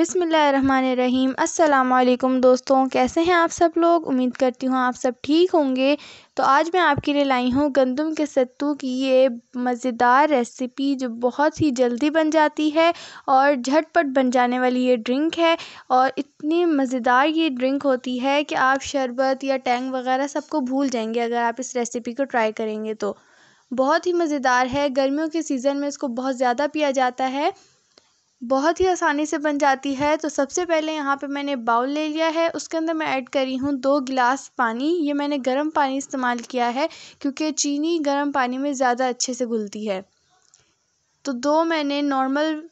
बिसमीम् अल्लाम दोस्तों कैसे हैं आप सब लोग उम्मीद करती हूँ आप सब ठीक होंगे तो आज मैं आपके लिए लाई हूँ गंदम के सत्तू की ये मज़ेदार रेसिपी जो बहुत ही जल्दी बन जाती है और झटपट बन जाने वाली ये ड्रिंक है और इतनी मज़ेदार ये ड्रिंक होती है कि आप शरबत या टैंग वगैरह सबको भूल जाएंगे अगर आप इस रेसिपी को ट्राई करेंगे तो बहुत ही मज़ेदार है गर्मियों के सीज़न में इसको बहुत ज़्यादा पिया जाता है बहुत ही आसानी से बन जाती है तो सबसे पहले यहाँ पे मैंने बाउल ले लिया है उसके अंदर मैं ऐड करी हूँ दो गिलास पानी ये मैंने गर्म पानी इस्तेमाल किया है क्योंकि चीनी गर्म पानी में ज़्यादा अच्छे से घुलती है तो दो मैंने नॉर्मल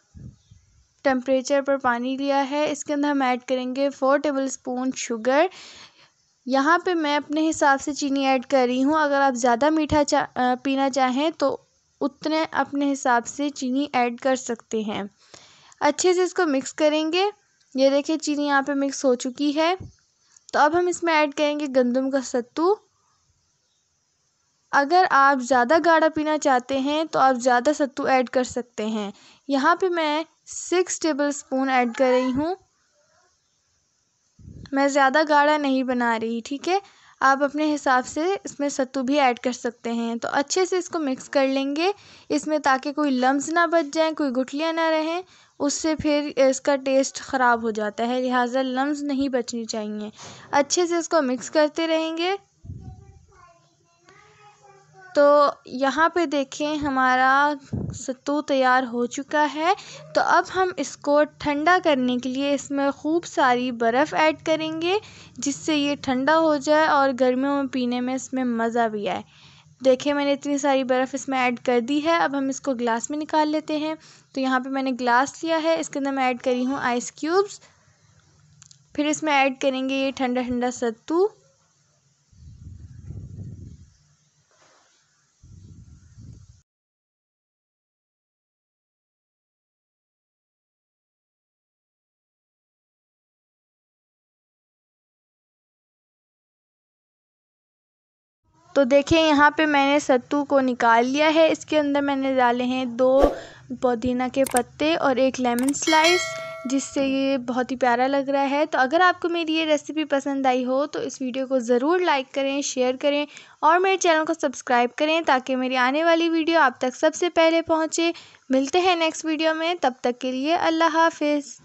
टेम्परेचर पर पानी लिया है इसके अंदर हम ऐड करेंगे फ़ोर टेबल स्पून शुगर यहाँ पे मैं अपने हिसाब से चीनी ऐड कर रही हूँ अगर आप ज़्यादा मीठा चा, पीना चाहें तो उतने अपने हिसाब से चीनी ऐड कर सकते हैं अच्छे से इसको मिक्स करेंगे ये देखिए चीनी यहाँ पे मिक्स हो चुकी है तो अब हम इसमें ऐड करेंगे गंदम का सत्तू अगर आप ज़्यादा गाढ़ा पीना चाहते हैं तो आप ज़्यादा सत्तू ऐड कर सकते हैं यहाँ पे मैं सिक्स टेबल स्पून ऐड कर रही हूँ मैं ज़्यादा गाढ़ा नहीं बना रही ठीक है आप अपने हिसाब से इसमें सत्तू भी ऐड कर सकते हैं तो अच्छे से इसको मिक्स कर लेंगे इसमें ताकि कोई लम्स ना बच जाएं कोई गुठलियाँ ना रहें उससे फिर इसका टेस्ट ख़राब हो जाता है लिहाजा लम्स नहीं बचनी चाहिए अच्छे से इसको मिक्स करते रहेंगे तो यहाँ पे देखें हमारा सत्तू तैयार हो चुका है तो अब हम इसको ठंडा करने के लिए इसमें खूब सारी बर्फ़ ऐड करेंगे जिससे ये ठंडा हो जाए और गर्मियों में पीने में इसमें मज़ा भी आए देखें मैंने इतनी सारी बर्फ़ इसमें ऐड कर दी है अब हम इसको ग्लास में निकाल लेते हैं तो यहाँ पर मैंने ग्लास लिया है इसके अंदर मैं ऐड करी हूँ आइस क्यूब्स फिर इसमें ऐड करेंगे ये ठंडा ठंडा सत्तू तो देखिए यहाँ पे मैंने सत्तू को निकाल लिया है इसके अंदर मैंने डाले हैं दो पुदीना के पत्ते और एक लेमन स्लाइस जिससे ये बहुत ही प्यारा लग रहा है तो अगर आपको मेरी ये रेसिपी पसंद आई हो तो इस वीडियो को ज़रूर लाइक करें शेयर करें और मेरे चैनल को सब्सक्राइब करें ताकि मेरी आने वाली वीडियो आप तक सबसे पहले पहुँचे मिलते हैं नेक्स्ट वीडियो में तब तक के लिए अल्लाह हाफिज़